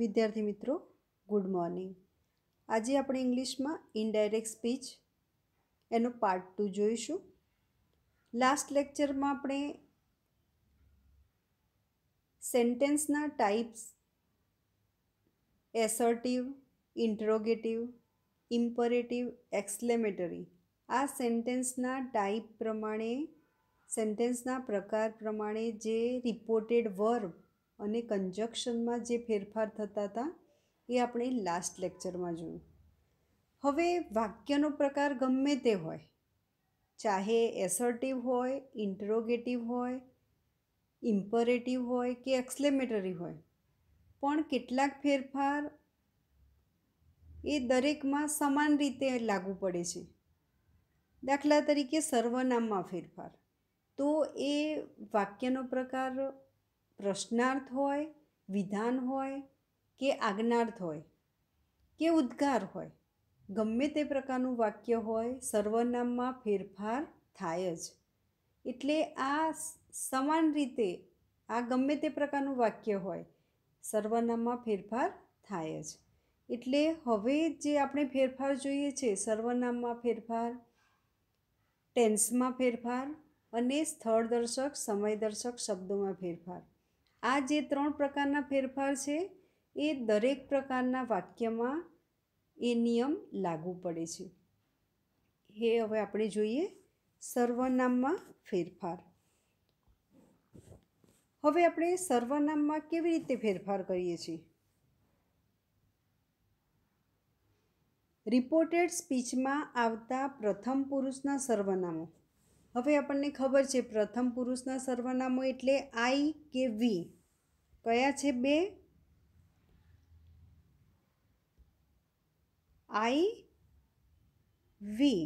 વિદ્યાર્થી મિત્રો good morning આજે આપણે ઇંગ્લિશમાં ઇનડાયરેક્ટ સ્પીચ એનો પાર્ટ ટુ જોઈશું લાસ્ટ લેક્ચરમાં આપણે સેન્ટેન્સના types assertive interrogative imperative exclamatory આ સેન્ટેન્સના ટાઈપ પ્રમાણે સેન્ટેન્સના પ્રકાર પ્રમાણે જે રિપોર્ટેડ વર્બ અને કંજક્શનમાં જે ફેરફાર થતા હતા એ આપણે લાસ્ટ લેક્ચરમાં જોયું હવે વાક્યનો પ્રકાર ગમે તે હોય ચાહે એસર્ટિવ હોય ઇન્ટરોગેટિવ હોય ઇમ્પરેટિવ હોય કે એક્સલેમેટરી હોય પણ કેટલાક ફેરફાર એ દરેકમાં સમાન રીતે લાગુ પડે છે દાખલા તરીકે સર્વનામમાં ફેરફાર તો એ વાક્યનો પ્રકાર પ્રશ્નાર્થ હોય વિધાન હોય કે આજ્ઞાર્થ હોય કે ઉદ્ગાર હોય ગમે તે પ્રકારનું વાક્ય હોય સર્વનામમાં ફેરફાર થાય જ એટલે આ સમાન રીતે આ ગમે તે પ્રકારનું વાક્ય હોય સર્વનામમાં ફેરફાર થાય જ એટલે હવે જે આપણે ફેરફાર જોઈએ છે સર્વનામમાં ફેરફાર ટેન્સમાં ફેરફાર અને સ્થળદર્શક સમયદર્શક શબ્દોમાં ફેરફાર આ જે ત્રણ પ્રકારના ફેરફાર છે એ દરેક પ્રકારના વાક્યમાં એ નિયમ લાગુ પડે છે એ હવે આપણે જોઈએ સર્વનામમાં ફેરફાર હવે આપણે સર્વનામમાં કેવી રીતે ફેરફાર કરીએ છીએ રિપોર્ટેડ સ્પીચમાં આવતા પ્રથમ પુરુષના સર્વનામો હવે આપણને ખબર છે પ્રથમ પુરુષના સર્વનામો એટલે આઈ કે વી કયા છે બે આઈ વી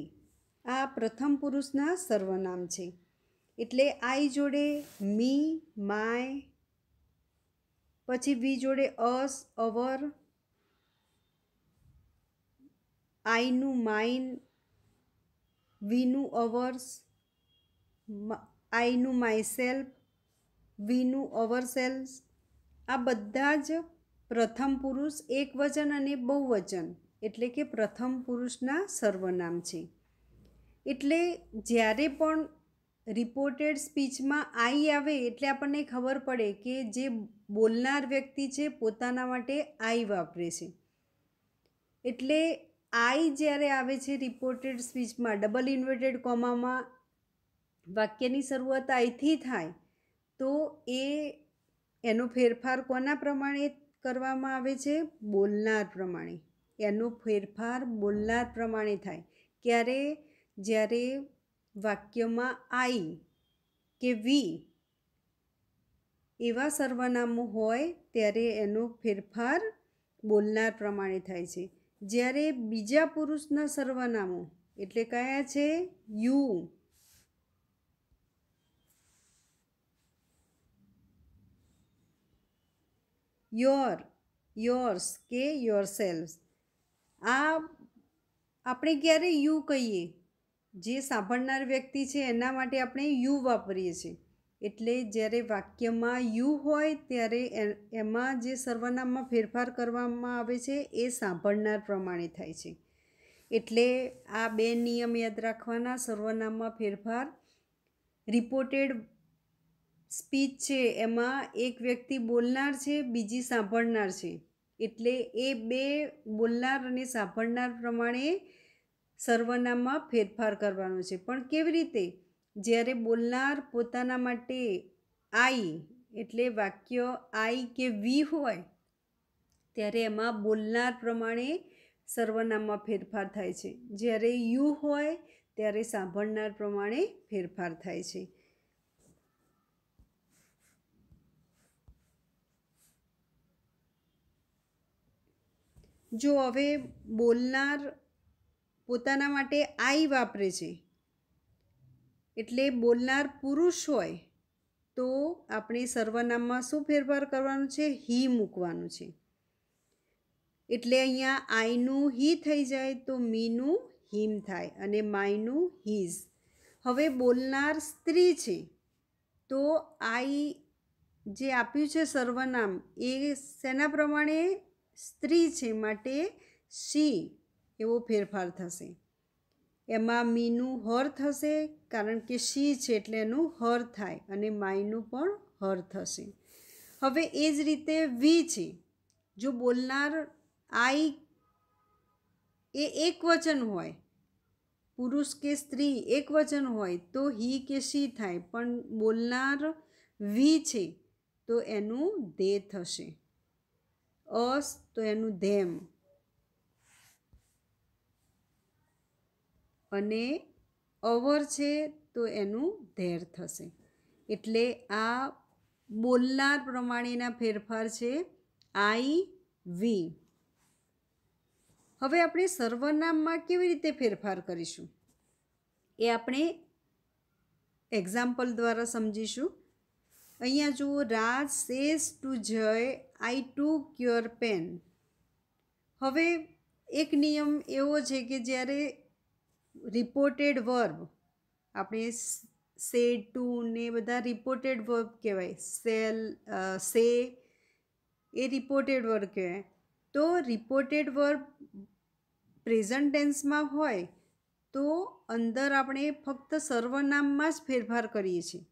આ પ્રથમ પુરુષના સર્વનામ છે એટલે આઈ જોડે મી માય પછી વી જોડે અસ અવર આઈનું માઇન વીનું અવર્સ આઈનું માય સેલ્ફ વીનું અવર સેલ્સ આ બધા જ પ્રથમ પુરુષ એકવચન અને બહુવચન એટલે કે પ્રથમ પુરુષના સર્વનામ છે એટલે જ્યારે પણ રિપોર્ટેડ સ્પીચમાં આઈ આવે એટલે આપણને ખબર પડે કે જે બોલનાર વ્યક્તિ છે પોતાના માટે આઈ વાપરે છે એટલે આઈ જ્યારે આવે છે રિપોર્ટેડ સ્પીચમાં ડબલ ઇન્વર્ટેડ કોમામાં વાક્યની શરૂઆત આઈથી થાય તો એ એનો ફેરફાર કોના પ્રમાણે કરવામાં આવે છે બોલનાર પ્રમાણે એનો ફેરફાર બોલનાર પ્રમાણે થાય ક્યારે જ્યારે વાક્યમાં આઈ કે વી એવા સર્વનામો હોય ત્યારે એનો ફેરફાર બોલનાર પ્રમાણે થાય છે જ્યારે બીજા પુરુષના સર્વનામો એટલે કયા છે યુ યોર યોર્સ કે યોર સેલ્વ્સ આ આપણે ક્યારે યુ કહીએ જે સાંભળનાર વ્યક્તિ છે એના માટે આપણે યુ વાપરીએ છીએ એટલે જ્યારે વાક્યમાં યુ હોય ત્યારે એમાં જે સર્વનામમાં ફેરફાર કરવામાં આવે છે એ સાંભળનાર પ્રમાણે થાય છે એટલે આ બે નિયમ યાદ રાખવાના સર્વનામમાં ફેરફાર રિપોર્ટેડ સ્પીચ છે એમાં એક વ્યક્તિ બોલનાર છે બીજી સાંભળનાર છે એટલે એ બે બોલનાર અને સાંભળનાર પ્રમાણે સર્વનામમાં ફેરફાર કરવાનો છે પણ કેવી રીતે જ્યારે બોલનાર પોતાના માટે આઈ એટલે વાક્ય આઈ કે વી હોય ત્યારે એમાં બોલનાર પ્રમાણે સર્વનામમાં ફેરફાર થાય છે જ્યારે યુ હોય ત્યારે સાંભળનાર પ્રમાણે ફેરફાર થાય છે જો હવે બોલનાર પોતાના માટે આઈ વાપરે છે એટલે બોલનાર પુરુષ હોય તો આપણે સર્વનામમાં શું ફેરફાર કરવાનું છે હી મૂકવાનું છે એટલે અહીંયા આઈનું હી થઈ જાય તો મીનું હિમ થાય અને માયનું હિઝ હવે બોલનાર સ્ત્રી છે તો આઈ જે આપ્યું છે સર્વનામ એ શેના પ્રમાણે સ્ત્રી છે માટે શી એવો ફેરફાર થશે એમાં મીનું હર થશે કારણ કે શી છે એટલે એનું હર થાય અને માયનું પણ હર થશે હવે એ જ રીતે વી છે જો બોલનાર આઈ એ એક વચન હોય પુરુષ કે સ્ત્રી એક વચન હોય તો હી કે શી થાય પણ બોલનાર વી છે તો એનું દે થશે અસ તો એનું ધેમ અને અવર છે તો એનું ધેર થશે એટલે આ બોલનાર પ્રમાણેના ફેરફાર છે આઈ વી હવે આપણે સર્વનામમાં કેવી રીતે ફેરફાર કરીશું એ આપણે એક્ઝામ્પલ દ્વારા સમજીશું અહીંયા જુઓ રાજ શેષ ટુ જય આઈ ટુ ક્યોર પેન હવે એક નિયમ એવો છે કે જ્યારે રિપોર્ટેડ વર્બ આપણે સે ટુ ને બધા રિપોર્ટેડ વર્બ કહેવાય સેલ સે એ રિપોર્ટેડ વર્બ કહેવાય તો રિપોર્ટેડ વર્બ પ્રેઝન્ટ ટેન્સમાં હોય તો અંદર આપણે ફક્ત સર્વનામમાં જ ફેરફાર કરીએ છીએ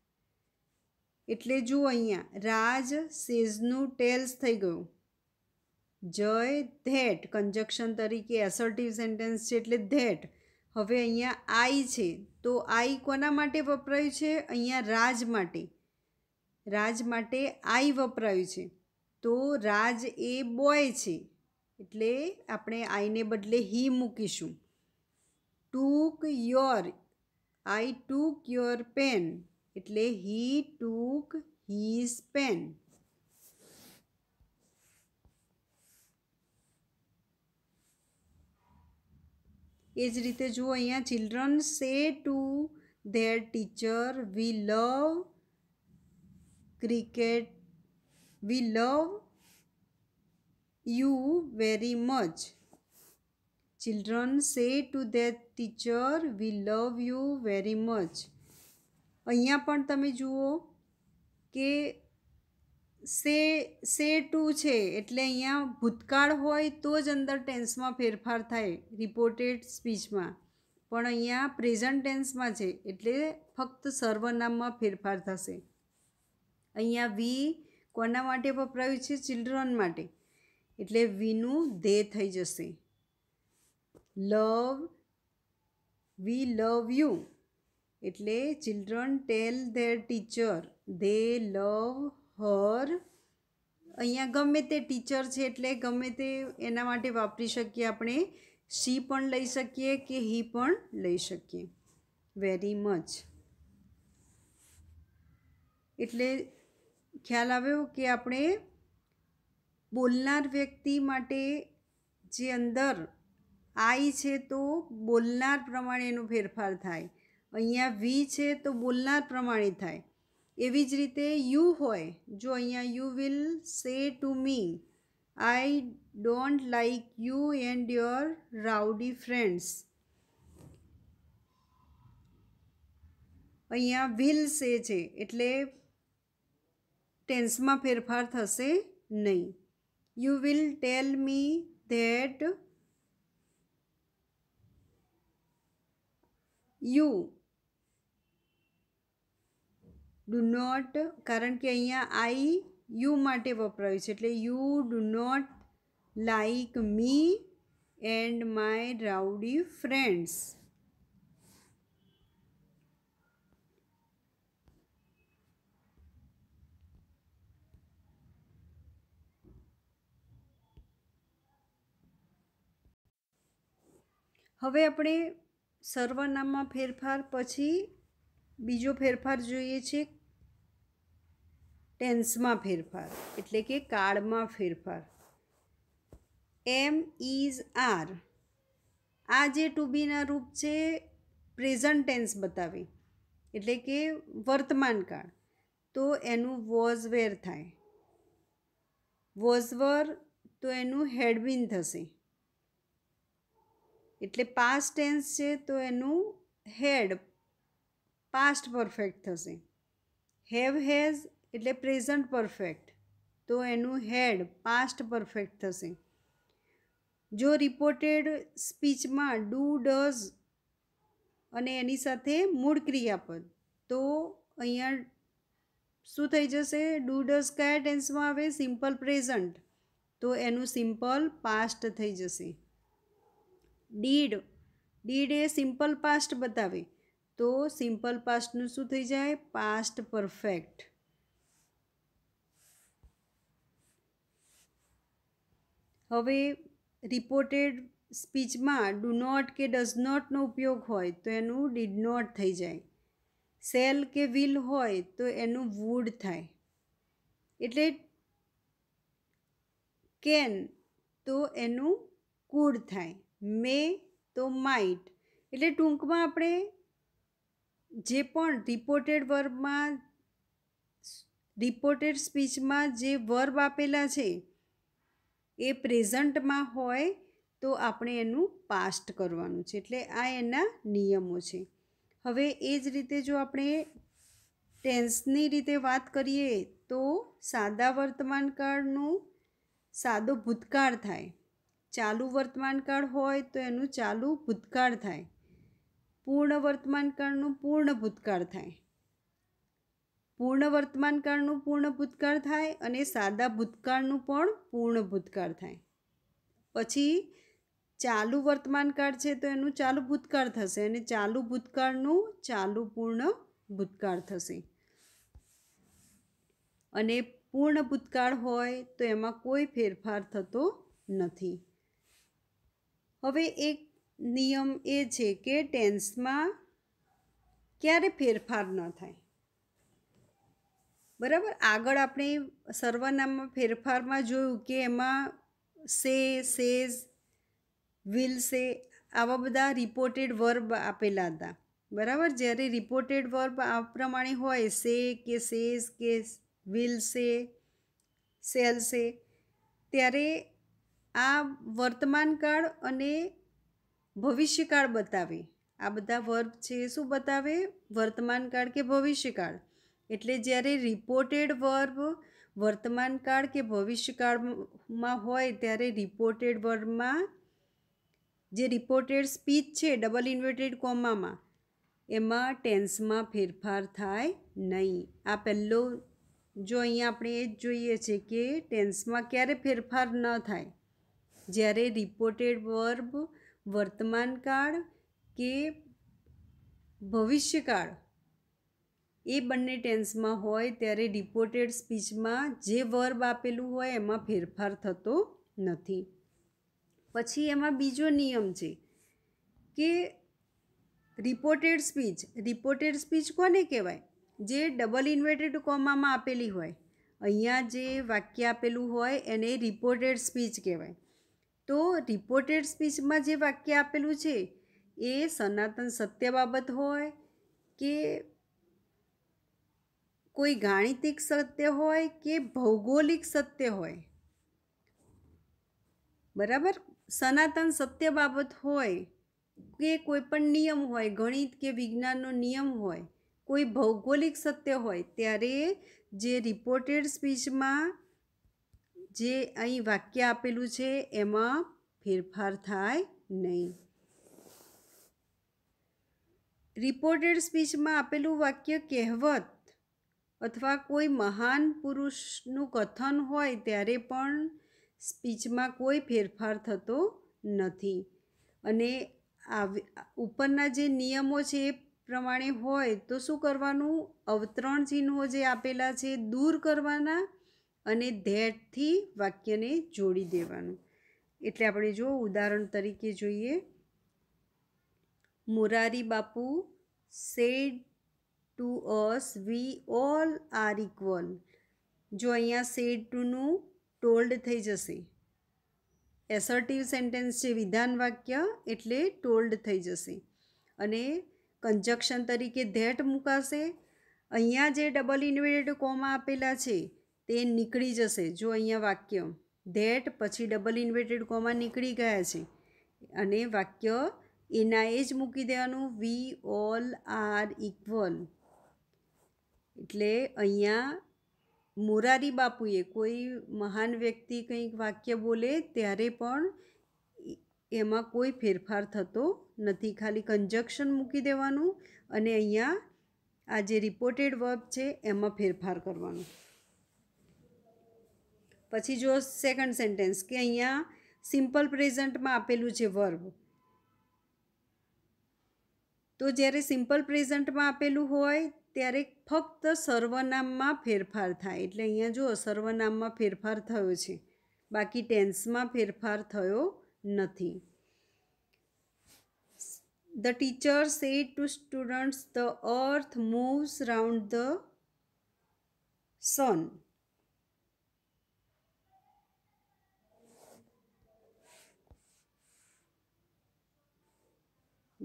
એટલે જુઓ અહીંયા રાજ સેઝનું ટેલ્સ થઈ ગયું જય ધેટ કન્જક્શન તરીકે એસર્ટિવ સેન્ટેન્સ છે એટલે ધેટ હવે અહીંયા આઈ છે તો આઈ કોના માટે વપરાયું છે અહીંયા રાજ માટે રાજ માટે આઈ વપરાયું છે તો રાજ એ બોય છે એટલે આપણે આઈને બદલે હી મૂકીશું took your I took your pen इतले ही टूक हीज पेन एज रीते जो अँ children say to their teacher we love cricket we love you very much children say to their teacher we love you very much અહીંયા પણ તમે જુઓ કે સે સે ટુ છે એટલે અહીંયા ભૂતકાળ હોય તો જ અંદર ટેન્સમાં ફેરફાર થાય રિપોર્ટેડ સ્પીચમાં પણ અહીંયા પ્રેઝન્ટ ટેન્સમાં છે એટલે ફક્ત સર્વનામમાં ફેરફાર થશે અહીંયા વી કોના માટે વપરાયું છે ચિલ્ડ્રન માટે એટલે વીનું ધે થઈ જશે લવ વી લવ યુ એટલે children tell their teacher they love her અહીંયા ગમે તે ટીચર છે એટલે ગમે તે એના માટે વાપરી શકીએ આપણે શી પણ લઈ શકીએ કે હી પણ લઈ શકીએ વેરી મચ એટલે ખ્યાલ આવ્યો કે આપણે બોલનાર વ્યક્તિ માટે જે અંદર આઈ છે તો બોલનાર પ્રમાણે એનો ફેરફાર થાય અહીંયા વી છે તો બોલનાર પ્રમાણે થાય એવી જ રીતે યુ હોય જો અહીંયા you will say to me I don't like you and your rowdy friends અહીંયા વિલ સે છે એટલે ટેન્સમાં ફેરફાર થશે નહીં you will tell me that you do not કારણ કે અહીંયા આઈ યુ માટે વપરાયું છે એટલે you do not like me and my rowdy friends હવે આપણે સર્વનામમાં ફેરફાર પછી બીજો ફેરફાર જોઈએ છે ટેન્સમાં ફેરફાર એટલે કે કાળમાં ફેરફાર એમ ઇઝ આર આ જે ટુ બીના રૂપ છે પ્રેઝન્ટ ટેન્સ બતાવે એટલે કે વર્તમાનકાળ તો એનું વોઝ વેર થાય વોઝ વર તો એનું હેડબીન થશે એટલે પાસ્ટ ટેન્સ છે તો એનું હેડ પાસ્ટ પરફેક્ટ થશે હેવ હેઝ એટલે પ્રેઝન્ટ પરફેક્ટ તો એનું હેડ પાસ્ટ પરફેક્ટ થશે જો રિપોર્ટેડ સ્પીચમાં ડુ ડઝ અને એની સાથે મૂળ ક્રિયાપદ તો અહીંયા શું થઈ જશે ડુ ડઝ કયા ટેન્સમાં આવે સિમ્પલ પ્રેઝન્ટ તો એનું સિમ્પલ પાસ્ટ થઈ જશે ડીડ ડીડ એ સિમ્પલ પાસ્ટ બતાવે તો સિમ્પલ પાસ્ટનું શું થઈ જાય પાસ્ટ પરફેક્ટ હવે રિપોર્ટેડ સ્પીચમાં ડુ નોટ કે ડઝ નોટનો ઉપયોગ હોય તો એનું ડીડ નોટ થઈ જાય સેલ કે વિલ હોય તો એનું વુડ થાય એટલે કેન તો એનું કુડ થાય મે તો માઇટ એટલે ટૂંકમાં આપણે જે પણ રિપોર્ટેડ વર્બમાં રિપોર્ટેડ સ્પીચમાં જે વર્બ આપેલા છે એ પ્રેઝન્ટમાં હોય તો આપણે એનું પાસ્ટ કરવાનું છે એટલે આ એના નિયમો છે હવે એ જ રીતે જો આપણે ટેન્સની રીતે વાત કરીએ તો સાદા વર્તમાનકાળનું સાદો ભૂતકાળ થાય ચાલુ વર્તમાનકાળ હોય તો એનું ચાલુ ભૂતકાળ થાય પૂર્ણ વર્તમાનકાળનું પૂર્ણ ભૂતકાળ થાય પૂર્ણ વર્તમાનકાળનું પૂર્ણ ભૂતકાળ થાય અને સાદા ભૂતકાળનું પણ પૂર્ણ ભૂતકાળ થાય પછી ચાલુ વર્તમાનકાળ છે તો એનું ચાલુ ભૂતકાળ થશે અને ચાલુ ભૂતકાળનું ચાલુ પૂર્ણ ભૂતકાળ થશે અને પૂર્ણ ભૂતકાળ હોય તો એમાં કોઈ ફેરફાર થતો નથી હવે એક નિયમ એ છે કે ટેન્સમાં ક્યારે ફેરફાર ન થાય બરાબર આગળ આપણે સર્વનામમાં ફેરફારમાં જોયું કે એમાં સે સેઝ વિલ સે આવા બધા રિપોર્ટેડ વર્બ આપેલા હતા બરાબર જ્યારે રિપોર્ટેડ વર્બ આ પ્રમાણે હોય સે કે સેઝ કે વિલ સે સેલ સે ત્યારે આ વર્તમાનકાળ અને ભવિષ્યકાળ બતાવે આ બધા વર્બ છે શું બતાવે વર્તમાનકાળ કે ભવિષ્યકાળ એટલે જ્યારે રિપોર્ટેડ વર્બ વર્તમાન વર્તમાનકાળ કે ભવિષ્યકાળમાં હોય ત્યારે રિપોર્ટેડ વર્બમાં જે રિપોર્ટેડ સ્પીચ છે ડબલ ઇન્વર્ટેડ કોમામાં એમાં ટેન્સમાં ફેરફાર થાય નહીં આ પહેલો જો અહીંયા આપણે એ જ જોઈએ છે કે ટેન્સમાં ક્યારે ફેરફાર ન થાય જ્યારે રિપોર્ટેડ વર્બ વર્તમાન વર્તમાનકાળ કે ભવિષ્યકાળ એ બંને ટેન્સમાં હોય ત્યારે રિપોર્ટેડ સ્પીચમાં જે વર્બ આપેલું હોય એમાં ફેરફાર થતો નથી પછી એમાં બીજો નિયમ છે કે રિપોર્ટેડ સ્પીચ રિપોર્ટેડ સ્પીચ કોને કહેવાય જે ડબલ ઇન્વર્ટેડ કોમામાં આપેલી હોય અહીંયા જે વાક્ય આપેલું હોય એને રિપોર્ટેડ સ્પીચ કહેવાય તો રિપોર્ટેડ સ્પીચમાં જે વાક્ય આપેલું છે એ સનાતન સત્ય બાબત હોય કે કોઈ ગાણિતિક સત્ય હોય કે ભૌગોલિક સત્ય હોય બરાબર સનાતન સત્ય બાબત હોય કે કોઈ પણ નિયમ હોય ગણિત કે વિજ્ઞાનનો નિયમ હોય કોઈ ભૌગોલિક સત્ય હોય ત્યારે જે રિપોર્ટેડ સ્પીચમાં જે અહીં વાક્ય આપેલું છે એમાં ફેરફાર થાય નહીં રિપોર્ટેડ સ્પીચમાં આપેલું વાક્ય કહેવત અથવા કોઈ મહાન પુરુષનું કથન હોય ત્યારે પણ સ્પીચમાં કોઈ ફેરફાર થતો નથી અને ઉપરના જે નિયમો છે એ પ્રમાણે હોય તો શું કરવાનું અવતરણ ચિહ્નો જે આપેલા છે દૂર કરવાના અને ધેટથી વાક્યને જોડી દેવાનું એટલે આપણે જો ઉદાહરણ તરીકે જોઈએ Morari Bapu said to us we all are equal જો અહીંયા સેડ ટુનું ટોલ્ડ થઈ જશે એસર્ટિવ સેન્ટેન્સ છે વિધાન વાક્ય એટલે ટોલ્ડ થઈ જશે અને કન્જક્શન તરીકે ધેટ મૂકાશે અહીંયા જે ડબલ ઇન્વેટેડ કોમા આપેલા છે તે નીકળી જશે જો અહીંયા વાક્ય ધેટ પછી ડબલ ઇન્વેટેડ કોમા નીકળી ગયા છે અને વાક્ય એના એ જ મૂકી દેવાનું વી ઓલ આર ઇક્વલ એટલે અહીંયા મોરારી બાપુએ કોઈ મહાન વ્યક્તિ કંઈક વાક્ય બોલે ત્યારે પણ એમાં કોઈ ફેરફાર થતો નથી ખાલી કંજક્શન મૂકી દેવાનું અને અહીંયા આ જે રિપોર્ટેડ વર્બ છે એમાં ફેરફાર કરવાનો પછી જો સેકન્ડ સેન્ટેન્સ કે અહીંયા સિમ્પલ પ્રેઝન્ટમાં આપેલું છે વર્બ તો જ્યારે સિમ્પલ પ્રેઝન્ટમાં આપેલું હોય ત્યારે ફક્ત સર્વનામમાં ફેરફાર થાય એટલે અહીંયા જુઓ સર્વનામમાં ફેરફાર થયો છે બાકી ટેન્સમાં ફેરફાર થયો નથી the teacher said to students the earth moves round the sun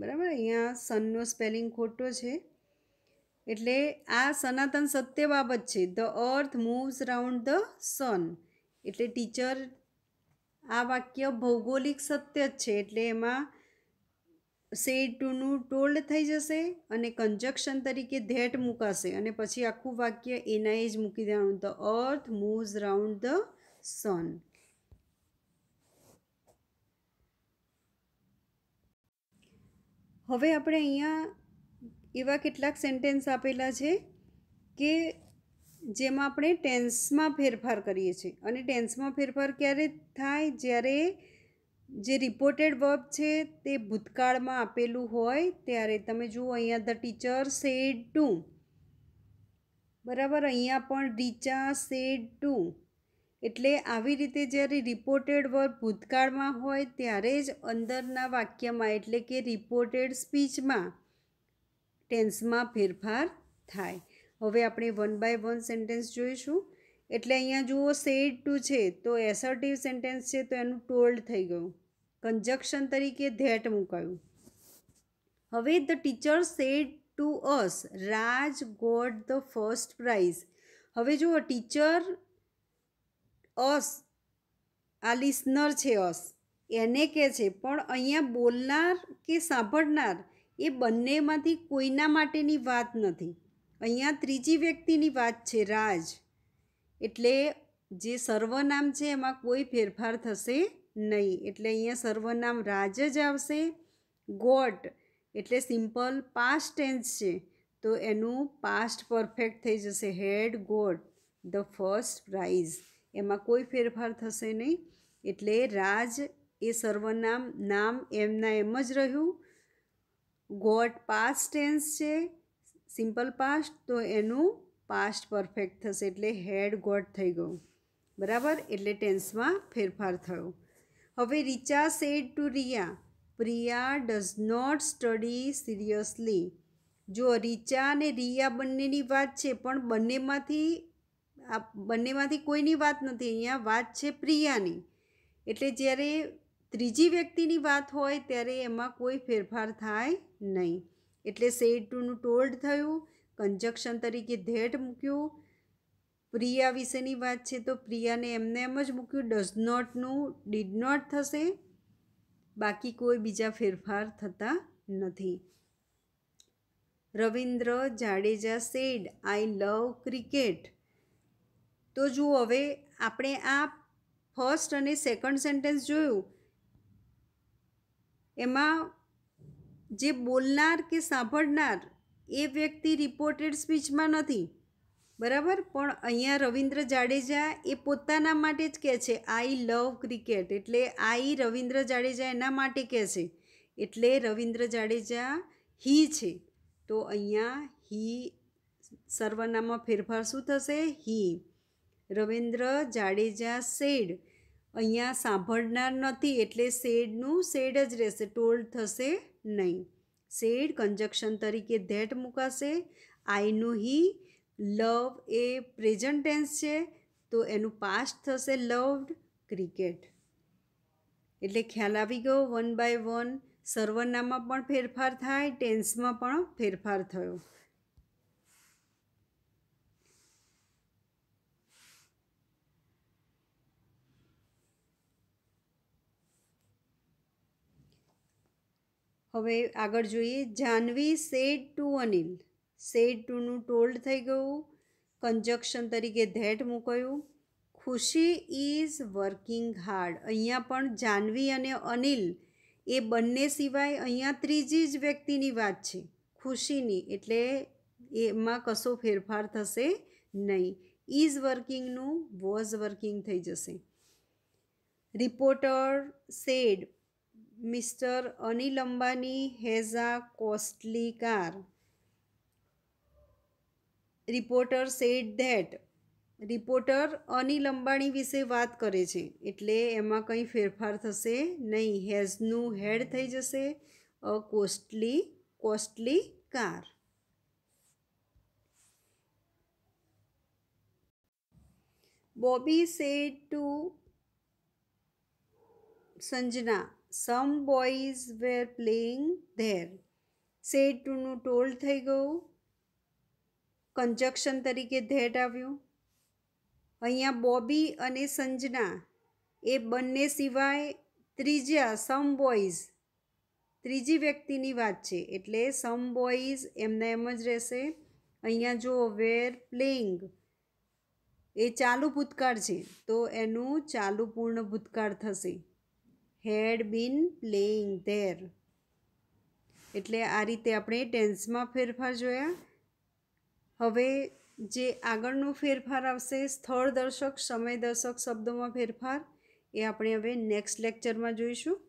બરાબર અહીંયા સનનો સ્પેલિંગ ખોટો છે એટલે આ સનાતન સત્ય બાબત છે the earth moves round the sun એટલે ટીચર આ વાક્ય ભૌગોલિક સત્ય જ છે એટલે એમાં સે ટુનું ટોલ્ડ થઈ જશે અને કન્જક્શન તરીકે ધેટ મૂકાશે અને પછી આખું વાક્ય એનાએ જ મૂકી દેવાનું the earth moves round the sun હવે આપણે અહીંયા એવા કેટલાક સેન્ટેન્સ આપેલા છે કે જેમાં આપણે ટેન્સમાં ફેરફાર કરીએ છીએ અને ટેન્સમાં ફેરફાર ક્યારે થાય જ્યારે જે રિપોર્ટેડ વર્બ છે તે ભૂતકાળમાં આપેલું હોય ત્યારે તમે જુઓ અહીંયા ધ ટીચર સેડ ટુ બરાબર અહીંયા પણ રીચા સેડ ટુ એટલે આવી રીતે જ્યારે રિપોર્ટેડ વર્બ ભૂતકાળમાં હોય ત્યારે જ અંદરના વાક્યમાં એટલે કે રિપોર્ટેડ સ્પીચમાં ટેન્સમાં ફેરફાર થાય હવે આપણે વન બાય વન સેન્ટેન્સ જોઈશું એટલે અહીંયા જુઓ સેડ ટુ છે તો એસર્ટિવ સેન્ટેન્સ છે તો એનું ટોલ્ડ થઈ ગયું કન્જક્શન તરીકે ધેટ મુકાયું હવે the teacher said to us Raj got the first prize હવે જુઓ ટીચર અસ આ લિસનર છે અસ એને કહે છે પણ અહીંયા બોલનાર કે સાંભળનાર એ બંનેમાંથી કોઈના માટેની વાત નથી અહીંયા ત્રીજી વ્યક્તિની વાત છે રાજ એટલે જે સર્વનામ છે એમાં કોઈ ફેરફાર થશે નહીં એટલે અહીંયા સર્વનામ રાજ જ આવશે ગોટ એટલે સિમ્પલ પાસ્ટ ટેન્સ છે તો એનું પાસ્ટ પરફેક્ટ થઈ જશે had got the first prize એમાં કોઈ ફેરફાર થશે નહીં એટલે રાજ એ સર્વનામ નામ એમના એમ જ રહ્યું ગોટ પાસ્ટ ટેન્સ છે સિમ્પલ પાસ્ટ તો એનું પાસ્ટ પરફેક્ટ થશે એટલે હેડ ગોટ થઈ ગયું બરાબર એટલે ટેન્સમાં ફેરફાર થયો હવે Richa said to Riya Priya does not study seriously જો રિચા અને રિયા બંનેની વાત છે પણ બંનેમાંથી આ બંનેમાંથી કોઈની વાત નથી અહીંયા વાત છે પ્રિયાની એટલે જ્યારે ત્રીજી વ્યક્તિની વાત હોય ત્યારે એમાં કોઈ ફેરફાર થાય નહીં એટલે સેડ ટુનું ટોલ્ડ થયું કન્જક્શન તરીકે ધેટ મૂક્યું પ્રિયા વિશેની વાત છે તો પ્રિયાને એમને એમ જ મૂક્યું ડઝ નોટનું ડીડ નોટ થશે બાકી કોઈ બીજા ફેરફાર થતા નથી Ravindra Jadeja said I love cricket તો જુઓ હવે આપણે આ ફર્સ્ટ અને સેકન્ડ સેન્ટેન્સ જોયું એમાં જે બોલનાર કે સાંભળનાર એ વ્યક્તિ રિપોર્ટેડ સ્પીચમાં નથી બરાબર પણ અહીંયા રવિન્દ્ર જાડેજા એ પોતાના માટે જ કહે છે આઈ લવ ક્રિકેટ એટલે આઈ રવિન્દ્ર જાડેજા એના માટે કહે છે એટલે રવિન્દ્ર જાડેજા હી છે તો અહીંયા હી સર્વનામાં ફેરફાર શું થશે હી રવિન્દ્ર જાડેજા સેડ અહીંયા સાંભળનાર નથી એટલે શેડનું શેડ જ રહેશે ટોલ્ડ થશે નહીં શેડ કન્જક્શન તરીકે ધેટ મૂકાશે આઈનું હી લવ એ પ્રેઝન્ટ ટેન્સ છે તો એનું પાસ્ટ થશે લવડ ક્રિકેટ એટલે ખ્યાલ આવી ગયો વન બાય વન સર્વનામાં પણ ફેરફાર થાય ટેન્સમાં પણ ફેરફાર થયો હવે આગળ જોઈએ Janvi said to Anil said ટુનું ટોલ્ડ થઈ ગયું કન્જક્શન તરીકે ધેટ મૂકાયું ખુશી ઇઝ વર્કિંગ હાર્ડ અહીંયા પણ જાનવી અને અનિલ એ બંને સિવાય અહીંયા ત્રીજી જ વ્યક્તિની વાત છે ખુશીની એટલે એમાં કશો ફેરફાર થશે નહીં ઇઝ વર્કિંગનું વોઝ વર્કિંગ થઈ જશે reporter said mister Anil Ambani has a costly car reporter said that reporter Anil Ambani વિશે વાત કરે છે એટલે એમાં કંઈ ફેરફાર થશે નહીં હેઝનું હેડ થઈ જશે a costly costly car Bobby said to Sanjana some boys were playing there said ટુનું ટોલ થઈ ગયું કન્જક્શન તરીકે ધેટ આવ્યું અહીંયા બોબી અને સંજના એ બંને સિવાય ત્રીજા સમ બોઇઝ ત્રીજી વ્યક્તિની વાત છે એટલે સમ બોઇઝ એમના એમ જ રહેશે અહીંયા જો વેર પ્લેઇંગ એ ચાલુ ભૂતકાળ છે તો એનું ચાલુ પૂર્ણ ભૂતકાળ થશે હેડ બીન પ્લેઇંગ ધેર એટલે આ રીતે આપણે ટેન્સમાં ફેરફાર જોયા હવે જે આગળનો ફેરફાર આવશે સ્થળ દર્શક સમય દર્શક શબ્દોમાં ફેરફાર એ આપણે હવે નેક્સ્ટ લેક્ચરમાં જોઈશું